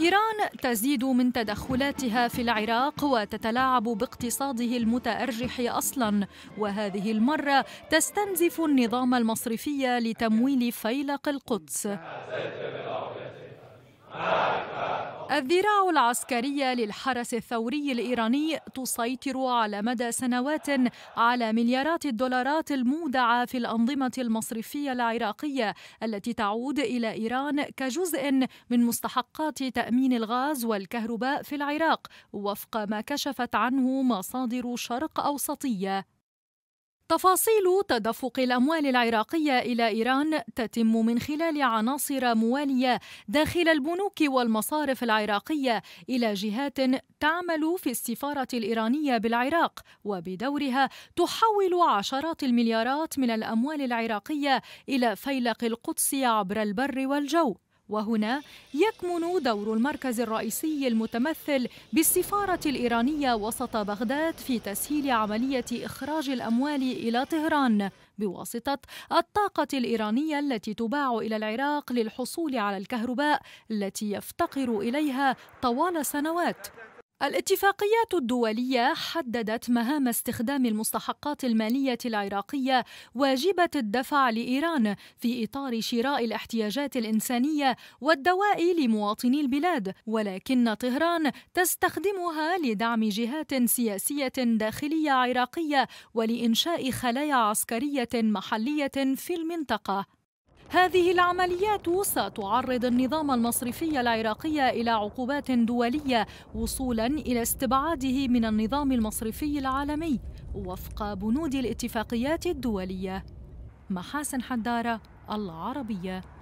إيران تزيد من تدخلاتها في العراق وتتلاعب باقتصاده المتأرجح أصلا وهذه المرة تستنزف النظام المصرفي لتمويل فيلق القدس الذراع العسكرية للحرس الثوري الإيراني تسيطر على مدى سنوات على مليارات الدولارات المودعة في الأنظمة المصرفية العراقية التي تعود إلى إيران كجزء من مستحقات تأمين الغاز والكهرباء في العراق وفق ما كشفت عنه مصادر شرق أوسطية تفاصيل تدفق الاموال العراقيه الى ايران تتم من خلال عناصر مواليه داخل البنوك والمصارف العراقيه الى جهات تعمل في السفاره الايرانيه بالعراق وبدورها تحول عشرات المليارات من الاموال العراقيه الى فيلق القدس عبر البر والجو وهنا يكمن دور المركز الرئيسي المتمثل بالسفارة الإيرانية وسط بغداد في تسهيل عملية إخراج الأموال إلى طهران بواسطة الطاقة الإيرانية التي تباع إلى العراق للحصول على الكهرباء التي يفتقر إليها طوال سنوات الاتفاقيات الدولية حددت مهام استخدام المستحقات المالية العراقية واجبة الدفع لإيران في إطار شراء الاحتياجات الإنسانية والدواء لمواطني البلاد، ولكن طهران تستخدمها لدعم جهات سياسية داخلية عراقية ولإنشاء خلايا عسكرية محلية في المنطقة. هذه العمليات ستعرض النظام المصرفي العراقي إلى عقوبات دولية وصولا إلى استبعاده من النظام المصرفي العالمي وفق بنود الاتفاقيات الدولية محاسن حدارة العربية